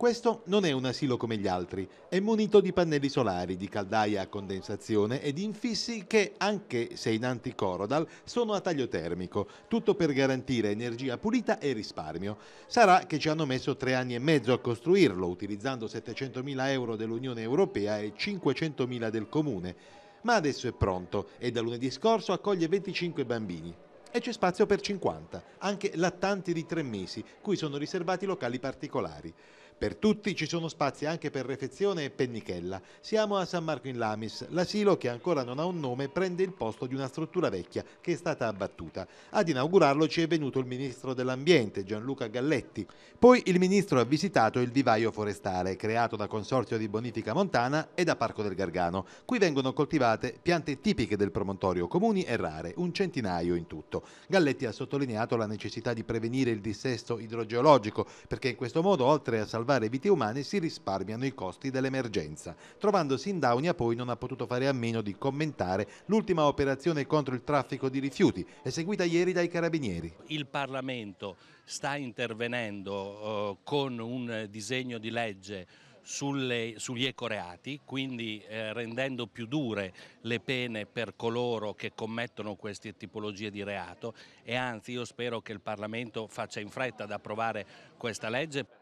Questo non è un asilo come gli altri, è munito di pannelli solari, di caldaia a condensazione e di infissi che, anche se in anticorodal, sono a taglio termico, tutto per garantire energia pulita e risparmio. Sarà che ci hanno messo tre anni e mezzo a costruirlo, utilizzando 700.000 euro dell'Unione Europea e 500.000 del Comune. Ma adesso è pronto e da lunedì scorso accoglie 25 bambini e c'è spazio per 50, anche lattanti di tre mesi, cui sono riservati locali particolari. Per tutti ci sono spazi anche per Refezione e Pennichella. Siamo a San Marco in Lamis. L'asilo, che ancora non ha un nome, prende il posto di una struttura vecchia che è stata abbattuta. Ad inaugurarlo ci è venuto il ministro dell'Ambiente, Gianluca Galletti. Poi il ministro ha visitato il vivaio forestale, creato da Consorzio di Bonifica Montana e da Parco del Gargano. Qui vengono coltivate piante tipiche del promontorio, comuni e rare, un centinaio in tutto. Galletti ha sottolineato la necessità di prevenire il dissesto idrogeologico, perché in questo modo, oltre a salvare salvare vite umane si risparmiano i costi dell'emergenza. Trovandosi in Daunia poi non ha potuto fare a meno di commentare l'ultima operazione contro il traffico di rifiuti, eseguita ieri dai carabinieri. Il Parlamento sta intervenendo eh, con un disegno di legge sulle, sugli ecoreati, quindi eh, rendendo più dure le pene per coloro che commettono queste tipologie di reato e anzi io spero che il Parlamento faccia in fretta ad approvare questa legge.